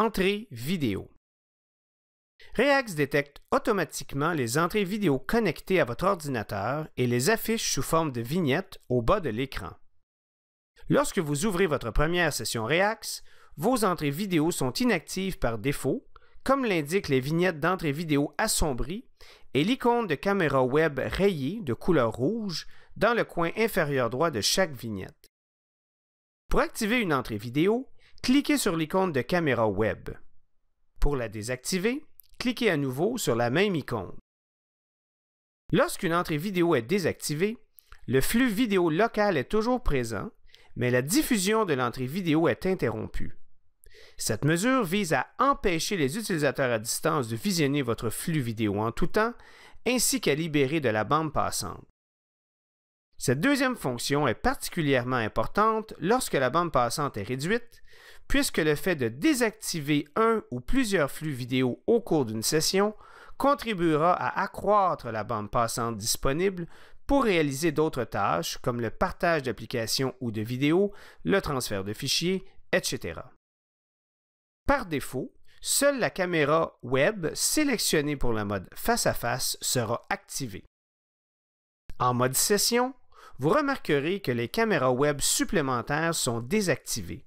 Entrée vidéo. Reax détecte automatiquement les entrées vidéo connectées à votre ordinateur et les affiche sous forme de vignettes au bas de l'écran. Lorsque vous ouvrez votre première session Reax, vos entrées vidéo sont inactives par défaut, comme l'indiquent les vignettes d'entrée vidéo assombries et l'icône de caméra web rayée de couleur rouge dans le coin inférieur droit de chaque vignette. Pour activer une entrée vidéo, cliquez sur l'icône de caméra web. Pour la désactiver, cliquez à nouveau sur la même icône. Lorsqu'une entrée vidéo est désactivée, le flux vidéo local est toujours présent, mais la diffusion de l'entrée vidéo est interrompue. Cette mesure vise à empêcher les utilisateurs à distance de visionner votre flux vidéo en tout temps, ainsi qu'à libérer de la bande passante. Cette deuxième fonction est particulièrement importante lorsque la bande passante est réduite, puisque le fait de désactiver un ou plusieurs flux vidéo au cours d'une session contribuera à accroître la bande passante disponible pour réaliser d'autres tâches comme le partage d'applications ou de vidéos, le transfert de fichiers, etc. Par défaut, seule la caméra web sélectionnée pour le mode face à face sera activée. En mode session, vous remarquerez que les caméras web supplémentaires sont désactivées.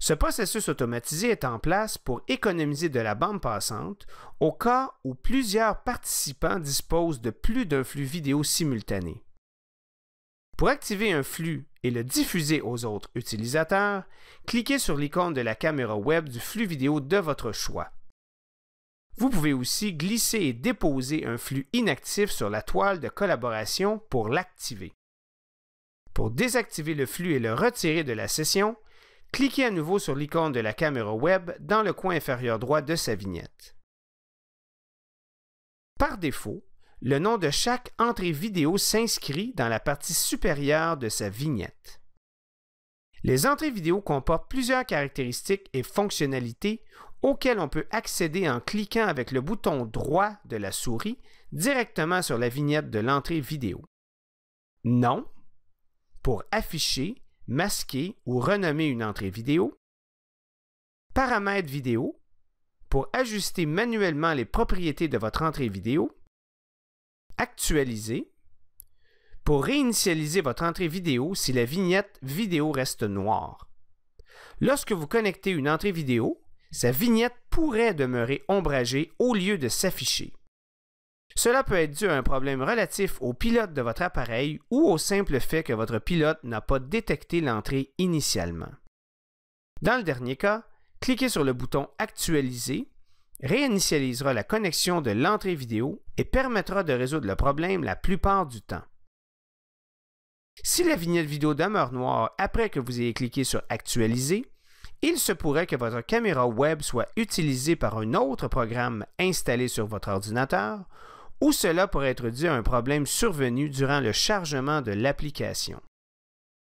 Ce processus automatisé est en place pour économiser de la bande passante au cas où plusieurs participants disposent de plus d'un flux vidéo simultané. Pour activer un flux et le diffuser aux autres utilisateurs, cliquez sur l'icône de la caméra web du flux vidéo de votre choix. Vous pouvez aussi glisser et déposer un flux inactif sur la toile de collaboration pour l'activer. Pour désactiver le flux et le retirer de la session, cliquez à nouveau sur l'icône de la caméra web dans le coin inférieur droit de sa vignette. Par défaut, le nom de chaque entrée vidéo s'inscrit dans la partie supérieure de sa vignette. Les entrées vidéo comportent plusieurs caractéristiques et fonctionnalités auxquelles on peut accéder en cliquant avec le bouton droit de la souris directement sur la vignette de l'entrée vidéo. Non pour afficher, masquer ou renommer une entrée vidéo. Paramètres vidéo pour ajuster manuellement les propriétés de votre entrée vidéo. Actualiser pour réinitialiser votre entrée vidéo si la vignette vidéo reste noire. Lorsque vous connectez une entrée vidéo, sa vignette pourrait demeurer ombragée au lieu de s'afficher. Cela peut être dû à un problème relatif au pilote de votre appareil ou au simple fait que votre pilote n'a pas détecté l'entrée initialement. Dans le dernier cas, cliquez sur le bouton Actualiser réinitialisera la connexion de l'entrée vidéo et permettra de résoudre le problème la plupart du temps. Si la vignette vidéo demeure noire après que vous ayez cliqué sur Actualiser, il se pourrait que votre caméra web soit utilisée par un autre programme installé sur votre ordinateur ou cela pourrait être dû à un problème survenu durant le chargement de l'application.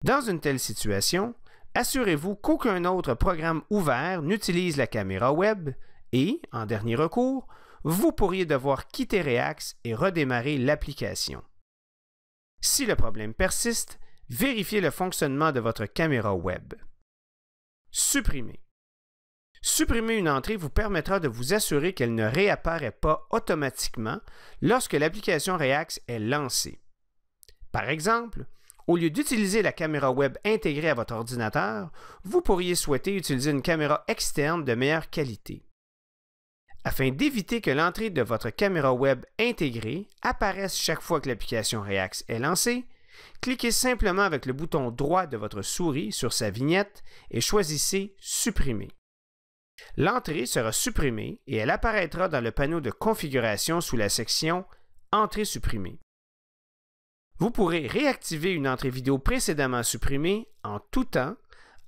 Dans une telle situation, assurez-vous qu'aucun autre programme ouvert n'utilise la caméra web et, en dernier recours, vous pourriez devoir quitter Reax et redémarrer l'application. Si le problème persiste, vérifiez le fonctionnement de votre caméra web. Supprimer. Supprimer une entrée vous permettra de vous assurer qu'elle ne réapparaît pas automatiquement lorsque l'application React est lancée. Par exemple, au lieu d'utiliser la caméra web intégrée à votre ordinateur, vous pourriez souhaiter utiliser une caméra externe de meilleure qualité. Afin d'éviter que l'entrée de votre caméra web intégrée apparaisse chaque fois que l'application React est lancée, cliquez simplement avec le bouton droit de votre souris sur sa vignette et choisissez Supprimer. L'entrée sera supprimée et elle apparaîtra dans le panneau de configuration sous la section Entrée supprimée. Vous pourrez réactiver une entrée vidéo précédemment supprimée en tout temps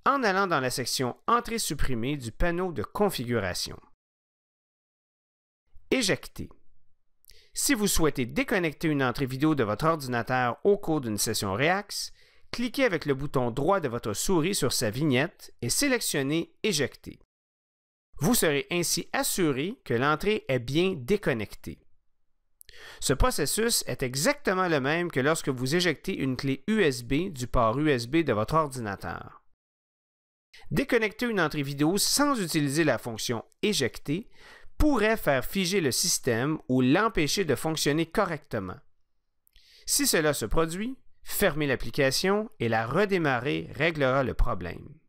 en allant dans la section Entrée supprimée du panneau de configuration. Éjecter. Si vous souhaitez déconnecter une entrée vidéo de votre ordinateur au cours d'une session Reax, cliquez avec le bouton droit de votre souris sur sa vignette et sélectionnez Éjecter. Vous serez ainsi assuré que l'entrée est bien déconnectée. Ce processus est exactement le même que lorsque vous éjectez une clé USB du port USB de votre ordinateur. Déconnecter une entrée vidéo sans utiliser la fonction éjecter pourrait faire figer le système ou l'empêcher de fonctionner correctement. Si cela se produit, fermez l'application et la redémarrer réglera le problème.